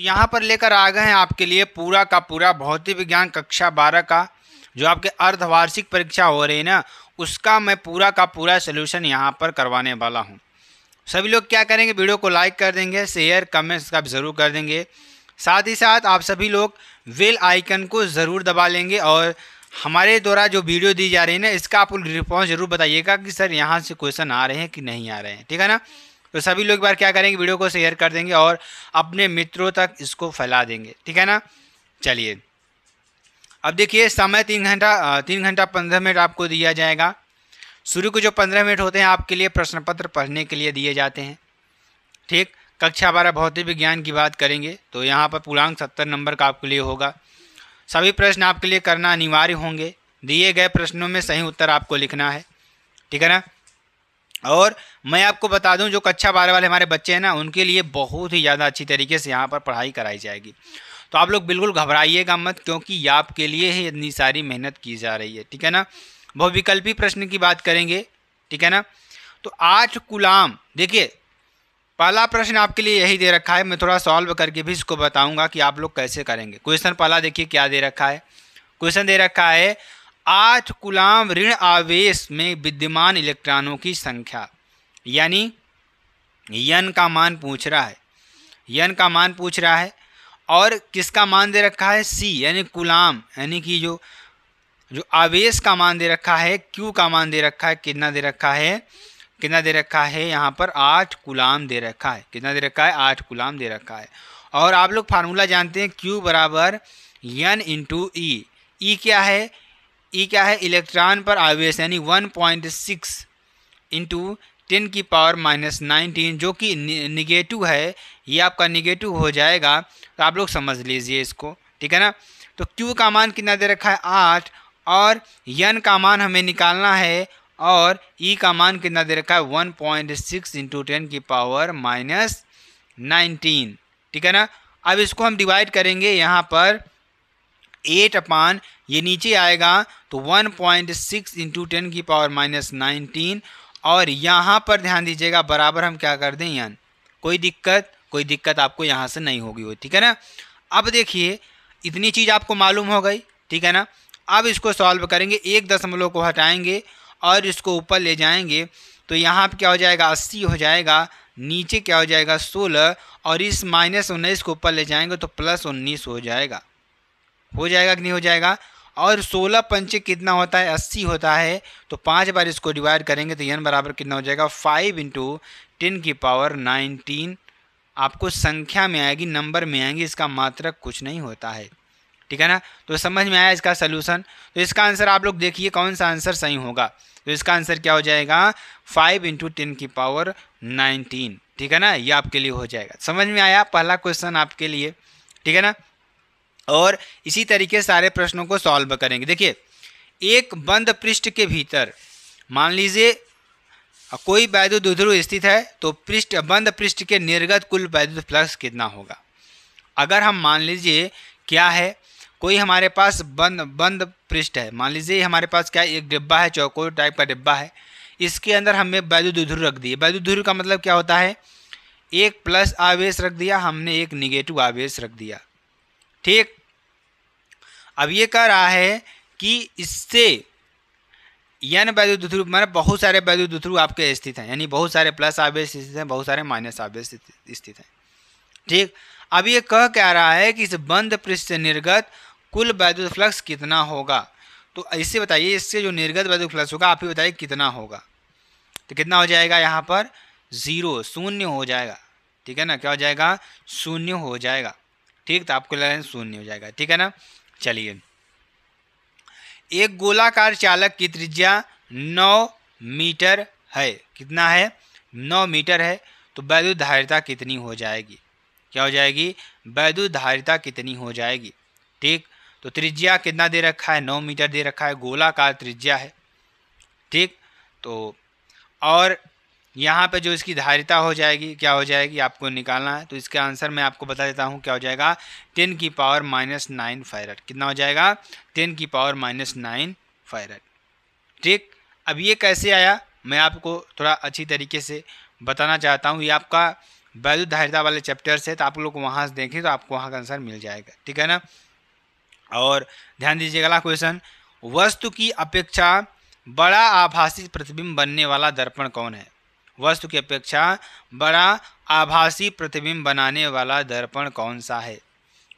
यहाँ पर लेकर आ गए हैं आपके लिए पूरा का पूरा भौतिक विज्ञान कक्षा बारह का जो आपके अर्धवार्षिक परीक्षा हो रही है ना उसका मैं पूरा का पूरा सोल्यूशन यहाँ पर करवाने वाला हूँ सभी लोग क्या करेंगे वीडियो को लाइक कर देंगे शेयर कमेंट्स का ज़रूर कर देंगे साथ ही साथ आप सभी लोग वेल आइकन को ज़रूर दबा लेंगे और हमारे द्वारा जो वीडियो दी जा रही है ना इसका आप रिस्पॉन्स जरूर बताइएगा कि सर यहाँ से क्वेश्चन आ रहे हैं कि नहीं आ रहे हैं ठीक है ना तो सभी लोग एक बार क्या करेंगे वीडियो को शेयर कर देंगे और अपने मित्रों तक इसको फैला देंगे ठीक है ना चलिए अब देखिए समय तीन घंटा तीन घंटा पंद्रह मिनट आपको दिया जाएगा शुरू के जो पंद्रह मिनट होते हैं आपके लिए प्रश्न पत्र पढ़ने के लिए दिए जाते हैं ठीक कक्षा बारह भौतिक विज्ञान की बात करेंगे तो यहाँ पर पूर्णांक सत्तर नंबर का आपके लिए होगा सभी प्रश्न आपके लिए करना अनिवार्य होंगे दिए गए प्रश्नों में सही उत्तर आपको लिखना है ठीक है ना और मैं आपको बता दूं जो कक्षा बारह वाले हमारे बच्चे हैं ना उनके लिए बहुत ही ज़्यादा अच्छी तरीके से यहाँ पर पढ़ाई कराई जाएगी तो आप लोग बिल्कुल घबराइएगा मत क्योंकि ये आपके लिए ही इतनी सारी मेहनत की जा रही है ठीक है ना बहुविकल्पी प्रश्न की बात करेंगे ठीक है ना तो आठ गुलाम देखिए पहला प्रश्न आपके लिए यही दे रखा है मैं थोड़ा सॉल्व करके भी इसको बताऊँगा कि आप लोग कैसे करेंगे क्वेश्चन पहला देखिए क्या दे रखा है क्वेश्चन दे रखा है आठ कुलाम ऋण आवेश में विद्यमान इलेक्ट्रॉनों की संख्या यानी यन का मान पूछ रहा है यन का मान पूछ रहा है और किसका मान दे रखा है सी यानी कुलाम यानी कि जो जो आवेश का मान दे रखा है क्यू का मान दे रखा है कितना दे रखा है कितना दे रखा है यहाँ पर आठ गुलाम दे रखा है कितना दे रखा है आठ गुलाम दे रखा है और आप लोग फार्मूला जानते हैं क्यू बराबर यन इंटू ई ई क्या है ई e क्या है इलेक्ट्रॉन पर आवेश यानी 1.6 पॉइंट सिक्स इंटू टेन की पावर माइनस नाइनटीन जो कि निगेटिव है ये आपका निगेटिव हो जाएगा तो आप लोग समझ लीजिए इसको ठीक है ना तो क्यू का मान कितना दे रखा है आठ और यन का मान हमें निकालना है और ई e का मान कितना दे रखा है one point six into ten की पावर माइनस नाइनटीन ठीक है ना अब इसको हम डिवाइड करेंगे यहाँ पर एट अपान ये नीचे आएगा तो one point six into ten की पावर माइनस नाइनटीन और यहाँ पर ध्यान दीजिएगा बराबर हम क्या कर दें यान कोई दिक्कत कोई दिक्कत आपको यहाँ से नहीं होगी ठीक है ना अब देखिए इतनी चीज़ आपको मालूम हो गई ठीक है ना अब इसको सॉल्व करेंगे एक दशमलव को हटाएंगे और इसको ऊपर ले जाएंगे तो यहाँ पर क्या हो जाएगा अस्सी हो जाएगा नीचे क्या हो जाएगा सोलह और इस माइनस उन्नीस को ऊपर ले जाएंगे तो प्लस उन्नीस हो जाएगा हो जाएगा कि नहीं हो जाएगा और सोलह पंचे कितना होता है अस्सी होता है तो पाँच बार इसको डिवाइड करेंगे तो यन बराबर कितना हो जाएगा फाइव इंटू टेन की पावर नाइनटीन आपको संख्या में आएगी नंबर में आएगी इसका मात्रक कुछ नहीं होता है ठीक है ना तो समझ में आया इसका सलूशन तो इसका आंसर आप लोग देखिए कौन सा आंसर सही होगा तो इसका आंसर क्या हो जाएगा फाइव इंटू टेन की पावर नाइनटीन ठीक है ना ये आपके लिए हो जाएगा समझ में आया पहला क्वेश्चन आपके लिए ठीक है ना और इसी तरीके सारे प्रश्नों को सॉल्व करेंगे देखिए एक बंद पृष्ठ के भीतर मान लीजिए कोई वैद्युत ध्रुव स्थित है तो पृष्ठ बंद पृष्ठ के निर्गत कुल वैद्युत फ्लक्स कितना होगा अगर हम मान लीजिए क्या है कोई हमारे पास बंद बंद पृष्ठ है मान लीजिए हमारे पास क्या एक डिब्बा है चौकोर टाइप का डिब्बा है इसके अंदर हमने वैद्युत ध्रुव रख दिए वैद्युत ध्रुव का मतलब क्या होता है एक प्लस आवेश रख दिया हमने एक निगेटिव आवेश रख दिया ठीक अब ये कह रहा है कि इससे यन वैद्युत ध्रुव मैंने बहुत सारे वैद्युत ध्रुव आपके स्थित हैं यानी बहुत सारे प्लस आवेश स्थित हैं बहुत सारे माइनस आवेश स्थित हैं ठीक अब ये कह क्या रहा है कि इस बंद पृष्ठ से निर्गत कुल वैद्युत फ्लक्स कितना होगा तो इससे बताइए इससे जो निर्गत वैद्युत फ्लक्स होगा आप ही बताइए कितना होगा तो कितना हो जाएगा यहाँ पर ज़ीरो शून्य हो जाएगा ठीक है ना क्या हो जाएगा शून्य हो जाएगा ठीक तो आपको लगा शून्य हो जाएगा ठीक है ना चलिए एक गोलाकार चालक की त्रिज्या नौ मीटर है कितना है नौ मीटर है तो वैद्युत धारिता कितनी हो जाएगी क्या हो जाएगी वैद्युत धारिता कितनी हो जाएगी ठीक तो त्रिज्या कितना दे रखा है नौ मीटर दे रखा है गोलाकार त्रिज्या है ठीक तो और यहाँ पे जो इसकी धारिता हो जाएगी क्या हो जाएगी आपको निकालना है तो इसका आंसर मैं आपको बता देता हूँ क्या हो जाएगा टेन की पावर माइनस नाइन फायरट कितना हो जाएगा टेन की पावर माइनस नाइन फायरट ठीक अब ये कैसे आया मैं आपको थोड़ा अच्छी तरीके से बताना चाहता हूँ ये आपका वैद्युत धारिता वाले चैप्टर से तो आप लोग वहाँ से देखें तो आपको वहाँ का आंसर मिल जाएगा ठीक है ना और ध्यान दीजिएगा अगला क्वेश्चन वस्तु की अपेक्षा बड़ा आभासी प्रतिबिंब बनने वाला दर्पण कौन है वस्तु की अपेक्षा बड़ा आभासी प्रतिबिंब बनाने वाला दर्पण कौन सा है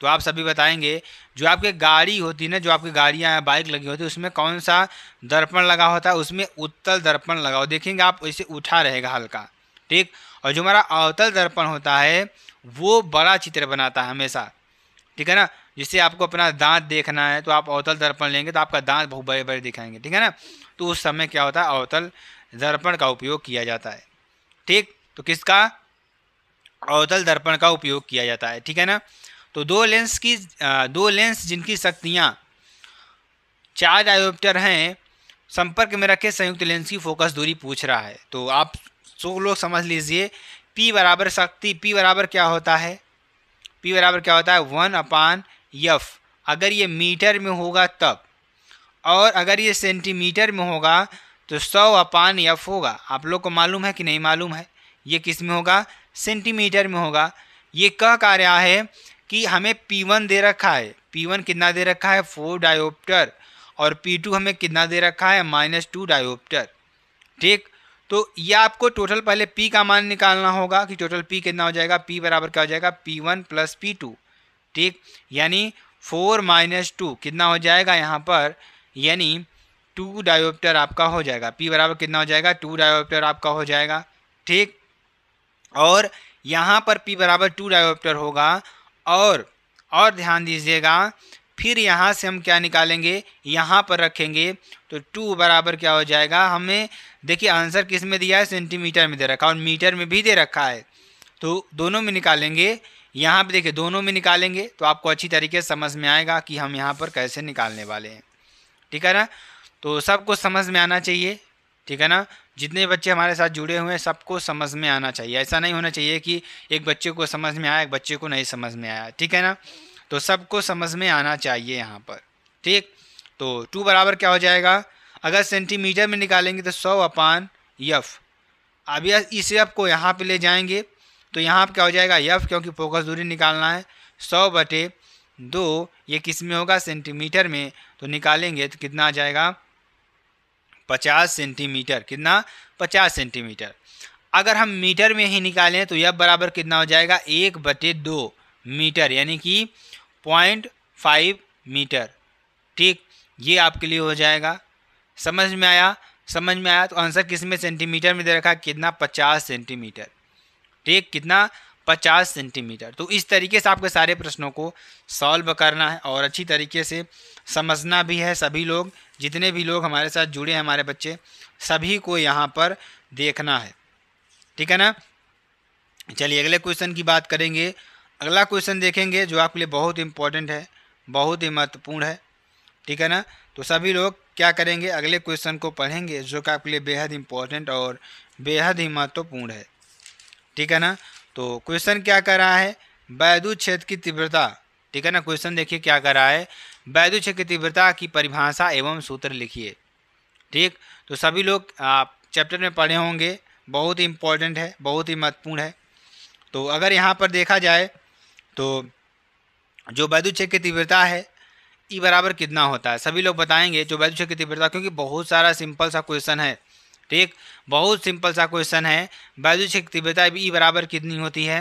तो आप सभी बताएंगे जो आपके गाड़ी होती है ना जो आपकी गाड़ियाँ या बाइक लगी होती है उसमें कौन सा दर्पण लगा होता है उसमें उत्तल दर्पण लगाओ देखेंगे आप इसे उठा रहेगा हल्का ठीक और जो हमारा अवतल दर्पण होता है वो बड़ा चित्र बनाता है हमेशा ठीक है ना जिससे आपको अपना दांत देखना है तो आप अवतल दर्पण लेंगे तो आपका दांत बहुत बड़े बड़े दिखाएंगे ठीक है ना तो उस समय क्या होता है अवतल दर्पण का उपयोग किया जाता है ठीक तो किसका अवतल दर्पण का उपयोग किया जाता है ठीक है ना तो दो लेंस की दो लेंस जिनकी शक्तियाँ चार आयोप्टर हैं संपर्क में रखे संयुक्त लेंस की फोकस दूरी पूछ रहा है तो आप सो लोग समझ लीजिए पी बराबर शक्ति पी बराबर क्या होता है पी बराबर क्या होता है वन अपान यफ अगर ये मीटर में होगा तब और अगर ये सेंटीमीटर में होगा तो सौ अपान यफ होगा आप लोग को मालूम है कि नहीं मालूम है ये किस में होगा सेंटीमीटर में होगा ये कह का रहा है कि हमें पी वन दे रखा है पी वन कितना दे रखा है फोर डायोप्टर और पी टू हमें कितना दे रखा है माइनस टू डायोप्टर ठीक तो ये आपको टोटल पहले पी का मान निकालना होगा कि टोटल पी कितना हो जाएगा पी बराबर क्या हो जाएगा P one plus P two ठीक यानी फोर माइनस टू कितना हो जाएगा यहाँ पर यानी टू डायोप्टर आपका हो जाएगा पी बराबर कितना हो जाएगा टू डायोप्टर आपका हो जाएगा ठीक और यहाँ पर पी बराबर टू डायोप्टर होगा और और ध्यान दीजिएगा फिर यहाँ से हम क्या निकालेंगे यहाँ पर रखेंगे तो टू बराबर क्या हो जाएगा हमें देखिए आंसर किस में दिया है सेंटीमीटर में दे रखा है और मीटर में भी दे रखा है तो दोनों में निकालेंगे यहाँ पर देखिए दोनों में निकालेंगे तो आपको अच्छी तरीके से समझ में आएगा कि हम यहाँ पर कैसे निकालने वाले हैं ठीक है ना तो सब समझ में आना चाहिए ठीक है ना जितने बच्चे हमारे साथ जुड़े हुए हैं सबको समझ में आना चाहिए ऐसा नहीं होना चाहिए कि एक बच्चे को समझ में आया एक बच्चे को नहीं समझ में आया ठीक है ना तो सबको समझ में आना चाहिए यहाँ पर ठीक तो टू बराबर क्या हो जाएगा अगर सेंटीमीटर में निकालेंगे तो सौ अपान यफ अब इस यफ को यहाँ पर ले जाएंगे तो यहाँ पर क्या हो जाएगा यफ क्योंकि फोकस दूरी निकालना है सौ बटे दो ये किस में होगा सेंटीमीटर में तो निकालेंगे तो कितना आ जाएगा पचास सेंटीमीटर कितना पचास सेंटीमीटर अगर हम मीटर में ही निकालें तो यह बराबर कितना हो जाएगा एक बटे दो मीटर यानी कि पॉइंट फाइव मीटर ठीक ये आपके लिए हो जाएगा समझ में आया समझ में आया तो आंसर किस में सेंटीमीटर में दे रखा कितना पचास सेंटीमीटर ठीक कितना 50 सेंटीमीटर तो इस तरीके से आपके सारे प्रश्नों को सॉल्व करना है और अच्छी तरीके से समझना भी है सभी लोग जितने भी लोग हमारे साथ जुड़े हैं हमारे बच्चे सभी को यहाँ पर देखना है ठीक है ना चलिए अगले क्वेश्चन की बात करेंगे अगला क्वेश्चन देखेंगे जो आपके लिए बहुत इम्पोर्टेंट है बहुत ही महत्वपूर्ण है ठीक है ना तो सभी लोग क्या करेंगे अगले क्वेश्चन को पढ़ेंगे जो कि आपके लिए बेहद इम्पोर्टेंट और बेहद ही महत्वपूर्ण है ठीक है ना तो क्वेश्चन क्या कर रहा है वैदु क्षेत्र की तीव्रता ठीक है ना क्वेश्चन देखिए क्या कर रहा है वैदु क्षेत्र की तीव्रता की परिभाषा एवं सूत्र लिखिए ठीक तो सभी लोग आप चैप्टर में पढ़े होंगे बहुत ही इम्पोर्टेंट है बहुत ही महत्वपूर्ण है तो अगर यहाँ पर देखा जाए तो जो वैदु क्षेत्र की तीव्रता है ई बराबर कितना होता है सभी लोग बताएंगे जो वैदु क्षेत्र की तीव्रता क्योंकि बहुत सारा सिंपल सा क्वेश्चन है ठीक बहुत सिंपल सा क्वेश्चन है वायुक्षिक तीव्रता ई e बराबर कितनी होती है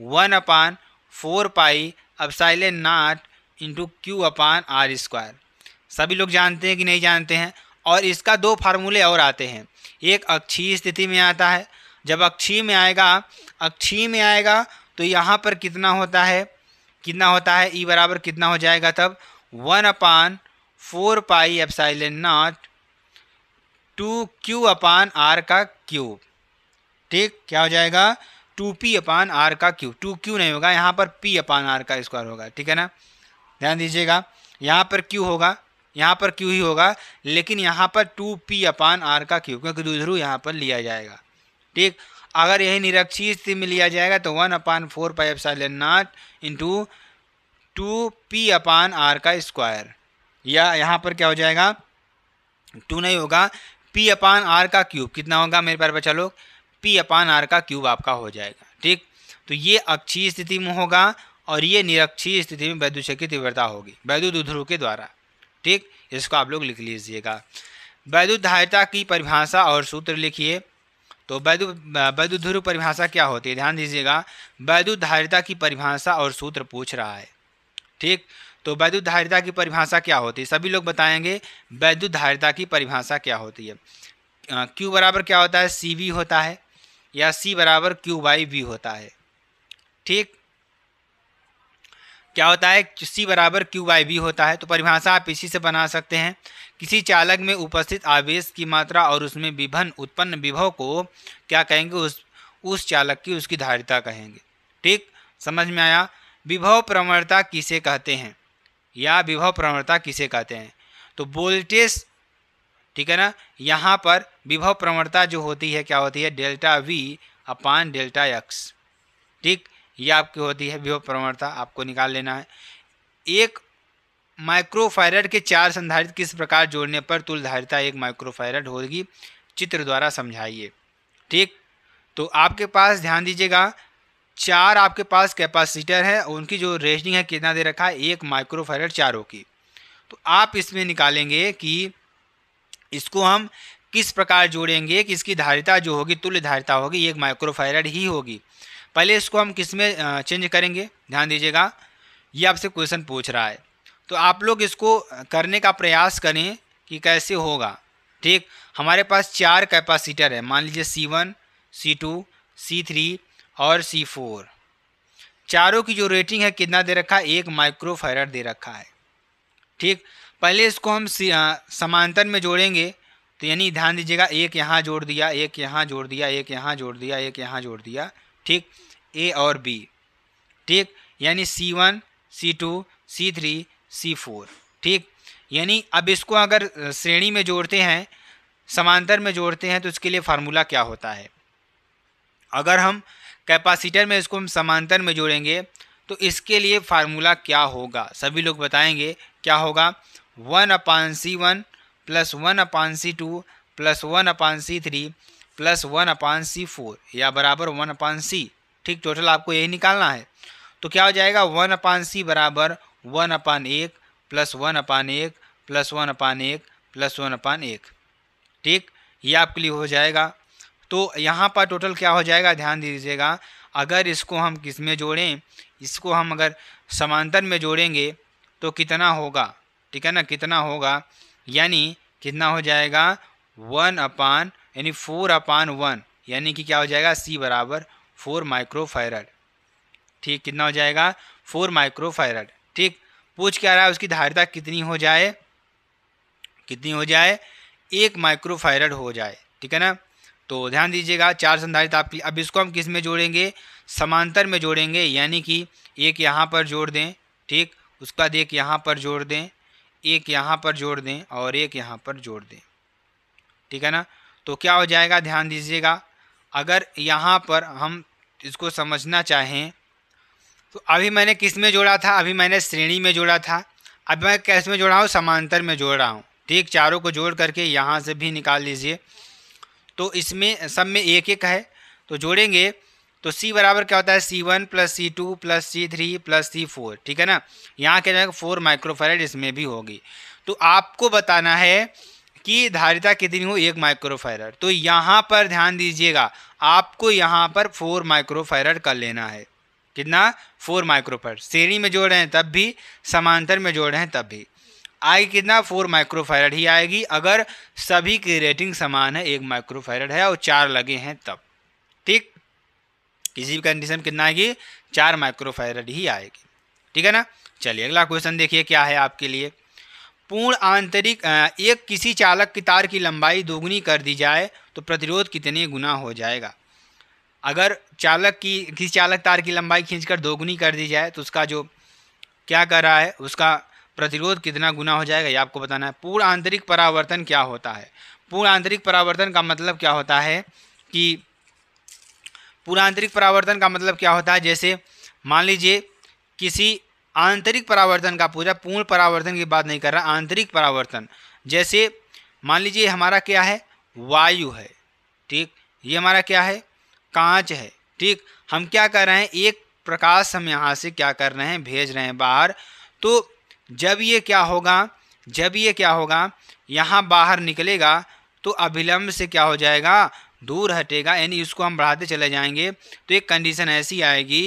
वन अपान फोर पाई अब naught into Q upon R square सभी लोग जानते हैं कि नहीं जानते हैं और इसका दो फार्मूले और आते हैं एक अक्षीय स्थिति में आता है जब अक्षीय में आएगा अक्षीय में आएगा तो यहाँ पर कितना होता है कितना होता है ई e बराबर कितना हो जाएगा तब one upon four pi epsilon naught two Q upon R का क्यूब ठीक क्या हो जाएगा टू पी अपान आर का क्यूब टू क्यू नहीं होगा यहाँ पर पी अपान आर का स्क्वायर होगा ठीक है ना ध्यान दीजिएगा यहाँ पर क्यू होगा यहाँ पर क्यू ही होगा लेकिन यहाँ पर टू पी अपान आर का क्यू क्योंकि दूधरू यहाँ पर लिया जाएगा ठीक अगर यही स्थिति में लिया जाएगा तो one upon four pi epsilon into two P upon R का स्क्वायर या यहाँ पर क्या हो जाएगा टू नहीं होगा पी अपान आर का क्यूब कितना होगा मेरे प्यार बच्चा लोग पी अपान आर का क्यूब आपका हो जाएगा ठीक तो ये अक्षीय स्थिति में होगा और ये निरक्षीय स्थिति में वैद्युत की तीव्रता होगी वैद्युत उध्रुव के द्वारा ठीक इसको आप लोग लिख लीजिएगा वैद्युत धारिता की परिभाषा और सूत्र लिखिए तो वैद्यु वैद्युत ध्रुव परिभाषा क्या होती है ध्यान दीजिएगा वैद्युत धारिता की परिभाषा और सूत्र पूछ रहा है ठीक तो वैद्युत धारिता की परिभाषा क्या होती है सभी लोग बताएंगे वैद्युत धारिता की परिभाषा क्या होती है क्यू बराबर क्या होता है सी वी होता है या सी बराबर क्यू बाई वी होता है ठीक क्या होता है सी बराबर क्यू बाई वी होता है तो परिभाषा आप इसी से बना सकते हैं किसी चालक में उपस्थित आवेश की मात्रा और उसमें विभन उत्पन्न विभव को क्या कहेंगे उस उस चालक की उसकी धारिता कहेंगे ठीक समझ में आया विभव प्रवणता किसे कहते हैं या विभव प्रवणता किसे कहते हैं तो वोल्टेज ठीक है ना यहाँ पर विभव प्रवणता जो होती है क्या होती है delta V upon delta X ठीक ये आपकी होती है विभव प्रवणता आपको निकाल लेना है एक माइक्रोफायरड के चार संधारित किस प्रकार जोड़ने पर तुल धारिता एक माइक्रोफायरड होगी चित्र द्वारा समझाइए ठीक तो आपके पास ध्यान दीजिएगा चार आपके पास कैपेसिटर है उनकी जो रेजनिंग है कितना दे रखा है एक माइक्रोफेरेट चारों की तो आप इसमें निकालेंगे कि इसको हम किस प्रकार जोड़ेंगे कि इसकी धारिता जो होगी तुल्य धारिता होगी एक माइक्रोफेरेट ही होगी पहले इसको हम किस में चेंज करेंगे ध्यान दीजिएगा ये आपसे क्वेश्चन पूछ रहा है तो आप लोग इसको करने का प्रयास करें कि कैसे होगा ठीक हमारे पास चार कैपेसिटर है मान लीजिए C one C two C three और सी फोर चारों की जो रेटिंग है कितना दे रखा है एक माइक्रो फैरड दे रखा है ठीक पहले इसको हम समांतर में जोड़ेंगे तो यानी ध्यान दीजिएगा एक यहाँ जोड़ दिया एक यहाँ जोड़ दिया एक यहाँ जोड़ दिया एक यहाँ जोड़ दिया ठीक ए और बी ठीक यानी C one C two C three C four ठीक यानी अब इसको अगर श्रेणी में जोड़ते हैं समांतर में जोड़ते हैं तो इसके लिए फार्मूला क्या होता है अगर हम कैपेसिटर में इसको हम समांतर में जोड़ेंगे तो इसके लिए फार्मूला क्या होगा सभी लोग बताएंगे क्या होगा one upon C one plus one upon C two plus one upon C three plus one upon C four या बराबर वन अपान सी ठीक टोटल आपको यही निकालना है तो क्या हो जाएगा वन अपान सी बराबर वन अपान एक प्लस वन अपान एक प्लस वन अपान एक प्लस वन अपान एक ठीक ये आपके लिए हो जाएगा तो यहाँ पर टोटल क्या हो जाएगा ध्यान दीजिएगा अगर इसको हम किस में जोड़ें इसको हम अगर समांतर में जोड़ेंगे तो कितना होगा ठीक है ना कितना होगा यानी कितना हो जाएगा वन अपान यानी फोर अपान वन यानी कि क्या हो जाएगा सी बराबर फोर माइक्रोफायरड ठीक कितना हो जाएगा फोर माइक्रोफायरड ठीक पूछ क्या रहा है उसकी धारिता कितनी हो जाए कितनी हो जाए एक माइक्रोफायरड हो जाए ठीक है ना तो ध्यान दीजिएगा चार संधारित आपकी अब इसको हम किस में जोड़ेंगे समांतर में जोड़ेंगे यानी कि एक यहाँ पर जोड़ दें ठीक उसके बाद एक यहाँ पर जोड़ दें एक यहाँ पर जोड़ दें और एक यहाँ पर जोड़ दें ठीक है ना तो क्या हो जाएगा ध्यान दीजिएगा अगर यहाँ पर हम इसको समझना चाहें तो अभी मैंने किस में जोड़ा था अभी मैंने श्रेणी में जोड़ा था अब मैं कैस में जोड़ा हूँ समांतर में जोड़ रहा हूँ ठीक चारों को जोड़ करके यहाँ से भी निकाल लीजिए तो इसमें सब में एक एक है तो जोड़ेंगे तो C बराबर क्या होता है C1 one plus C two plus C three plus C four ठीक है ना यहाँ क्या जाएगा फोर माइक्रोफेरेड इसमें भी होगी तो आपको बताना है कि धारिता कितनी हो एक माइक्रोफेरेड तो यहाँ पर ध्यान दीजिएगा आपको यहाँ पर फोर माइक्रोफेरेड कर लेना है कितना फोर माइक्रोफेरेड श्रेणी में जोड़ रहे हैं तब भी समांतर में जोड़ रहे हैं तब भी आई कितना फोर माइक्रोफैरड ही आएगी अगर सभी की रेटिंग समान है एक माइक्रोफेरेड है और चार लगे हैं तब ठीक किसी भी कंडीशन कितना आएगी चार माइक्रोफेरेड ही आएगी ठीक है ना चलिए अगला क्वेश्चन देखिए क्या है आपके लिए पूर्ण आंतरिक एक किसी चालक की तार की लंबाई दोगुनी कर दी जाए तो प्रतिरोध कितने गुना हो जाएगा अगर चालक की किसी चालक तार की लंबाई खींचकर दोगुनी कर दी जाए तो उसका जो क्या कर रहा है उसका प्रतिरोध कितना गुना हो जाएगा ये आपको बताना है पूर्ण आंतरिक परावर्तन क्या होता है पूर्ण आंतरिक परावर्तन का मतलब क्या होता है कि पूरा आंतरिक परावर्तन का मतलब क्या होता है जैसे मान लीजिए किसी आंतरिक परावर्तन का पूरा पूर्ण परावर्तन की बात नहीं कर रहा आंतरिक परावर्तन जैसे मान लीजिए हमारा क्या है वायु है ठीक ये हमारा क्या है कांच है ठीक हम क्या कर रहे हैं एक प्रकाश हम यहाँ से क्या कर रहे हैं भेज रहे हैं बाहर तो जब ये क्या होगा जब ये क्या होगा यहाँ बाहर निकलेगा तो अभिलंब से क्या हो जाएगा दूर हटेगा यानी इसको हम बढ़ाते चले जाएंगे तो एक कंडीशन ऐसी आएगी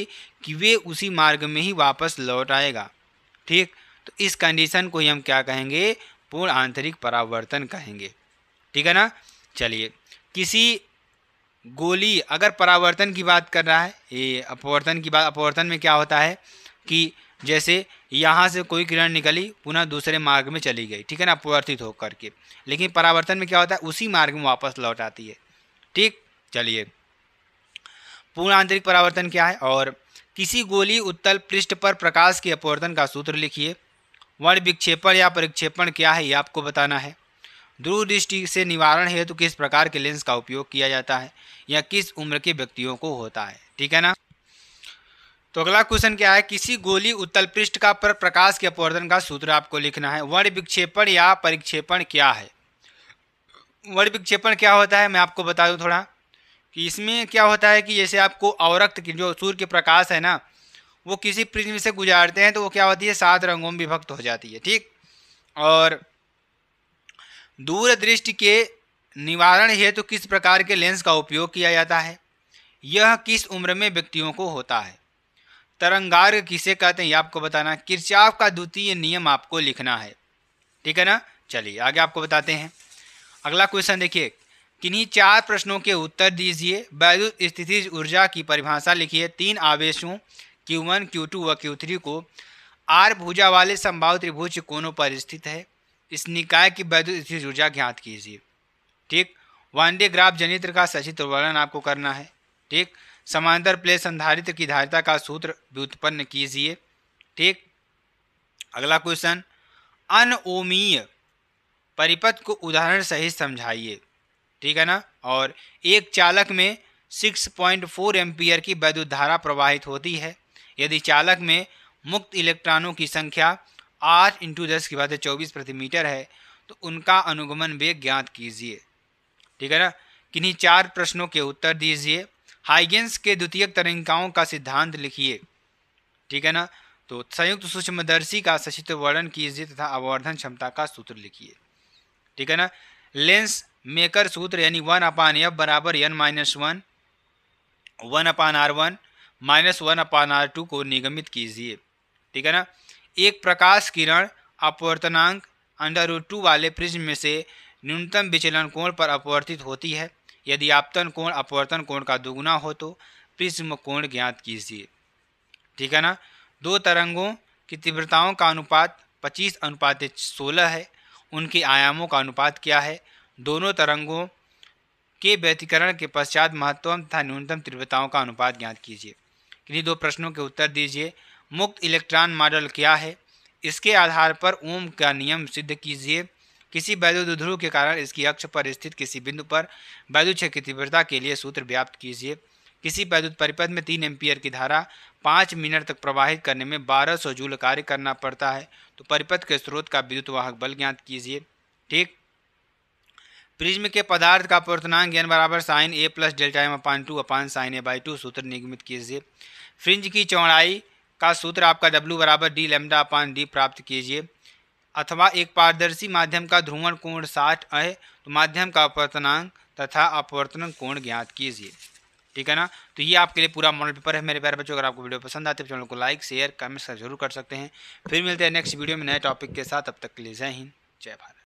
कि वे उसी मार्ग में ही वापस लौट आएगा ठीक तो इस कंडीशन को ही हम क्या कहेंगे पूर्ण आंतरिक परावर्तन कहेंगे ठीक है ना चलिए किसी गोली अगर परावर्तन की बात कर रहा है ये अपवर्तन की बात अपवर्तन में क्या होता है कि जैसे यहाँ से कोई किरण निकली पुनः दूसरे मार्ग में चली गई ठीक है ना अपवर्तित होकर के लेकिन परावर्तन में क्या होता है उसी मार्ग में वापस लौट आती है ठीक चलिए पूर्ण आंतरिक परावर्तन क्या है और किसी गोली उत्तल पृष्ठ पर प्रकाश के अपवर्तन का सूत्र लिखिए वर्ण विक्षेपण या परिक्षेपण क्या है ये आपको बताना है दूरदृष्टि से निवारण हेतु तो किस प्रकार के लेंस का उपयोग किया जाता है या किस उम्र के व्यक्तियों को होता है ठीक है ना तो अगला क्वेश्चन क्या है किसी गोली उत्तल पृष्ठ का पर प्रकाश के अपवर्धन का सूत्र आपको लिखना है वर्ण विक्षेपण या परिक्षेपण क्या है वर्ण विक्षेपण क्या होता है मैं आपको बता दूँ थोड़ा कि इसमें क्या होता है कि जैसे आपको अवरक्त की जो सूर्य के प्रकाश है ना वो किसी प्रिज्म से गुजारते हैं तो वो क्या होती है सात रंगों में विभक्त हो जाती है ठीक और दूर दृष्टि के निवारण हेतु तो किस प्रकार के लेंस का उपयोग किया जाता है यह किस उम्र में व्यक्तियों को होता है तरंगार्ग किसे कहते हैं ये आपको बताना है किरचाव का द्वितीय नियम आपको लिखना है ठीक है ना चलिए आगे आपको बताते हैं अगला क्वेश्चन देखिए किन्हीं चार प्रश्नों के उत्तर दीजिए वैद्युत स्थिति ऊर्जा की परिभाषा लिखिए तीन आवेशों Q1, Q2 व Q3 को आर भुजा वाले संभावित त्रिभुज कोनों पर स्थित है इस निकाय की वैद्युत स्थिति ऊर्जा ज्ञात कीजिए ठीक वनडे ग्राफ जनित्र का सचित्र वर्णन आपको करना है ठीक समांतर प्लेस संधारित्र की धारिता का सूत्र व्युत्पन्न कीजिए ठीक अगला क्वेश्चन अनओमीय परिपथ को उदाहरण सहित समझाइए ठीक है ना और एक चालक में 6.4 पॉइंट एम्पियर की वैद्युत धारा प्रवाहित होती है यदि चालक में मुक्त इलेक्ट्रॉनों की संख्या आठ इंटू दस की बात है चौबीस प्रति मीटर है तो उनका अनुगमन वेग ज्ञात कीजिए ठीक है ना किन्हीं चार प्रश्नों के उत्तर दीजिए हाइगेंस के द्वितीय तरंगिकाओं का सिद्धांत लिखिए ठीक है ना तो संयुक्त सूक्ष्मदर्शी का सचित्र वर्णन कीजिए तथा अवर्धन क्षमता का सूत्र लिखिए ठीक है ना लेंस मेकर सूत्र यानी वन अपान एफ बराबर N minus one one upon R one minus one upon R two को निगमित कीजिए ठीक है ना एक प्रकाश किरण अपवर्तनांक अंडर टू वाले प्रिज्म में से न्यूनतम विचलन कोण पर अपवर्तित होती है यदि आपतन कोण अपवर्तन कोण का दोगुना हो तो प्रिज्म कोण ज्ञात कीजिए ठीक है ना दो तरंगों की तीव्रताओं का अनुपात 25 अनुपात सोलह है उनके आयामों का अनुपात क्या है दोनों तरंगों के व्यतिकरण के पश्चात महत्वम तथा न्यूनतम तीव्रताओं का अनुपात ज्ञात कीजिए इन्हीं दो प्रश्नों के उत्तर दीजिए मुक्त इलेक्ट्रॉन मॉडल क्या है इसके आधार पर ओम का नियम सिद्ध कीजिए किसी वैद्युत ध्रुव के कारण इसकी अक्ष पर स्थित किसी बिंदु पर वैद्युत क्षेत्र तीव्रता के लिए सूत्र व्याप्त कीजिए किसी वैद्युत परिपथ में तीन एम्पियर की धारा पाँच मिनट तक प्रवाहित करने में बारह सौ जूल कार्य करना पड़ता है तो परिपथ के स्रोत का विद्युत वाहक बल ज्ञात कीजिए ठीक प्रिज्म के पदार्थ का प्रवर्तनांक ज्ञान बराबर sine A plus delta M upon two upon sine A by two सूत्र निगमित कीजिए फ्रिंज की चौड़ाई का सूत्र आपका डब्लू बराबर डी लेमडा अपान डी प्राप्त कीजिए अथवा एक पारदर्शी माध्यम का ध्रुवण कोण साठ है तो माध्यम का अपवर्तनांक तथा अपवर्तन कोण ज्ञात कीजिए ठीक है ना तो ये आपके लिए पूरा मॉडल पेपर है मेरे प्यारे बच्चों अगर आपको वीडियो पसंद आते तो चैनल को लाइक शेयर कमेंट जरूर कर सकते हैं फिर मिलते हैं नेक्स्ट वीडियो में नए टॉपिक के साथ अब तक के लिए जय हिंद जय भारत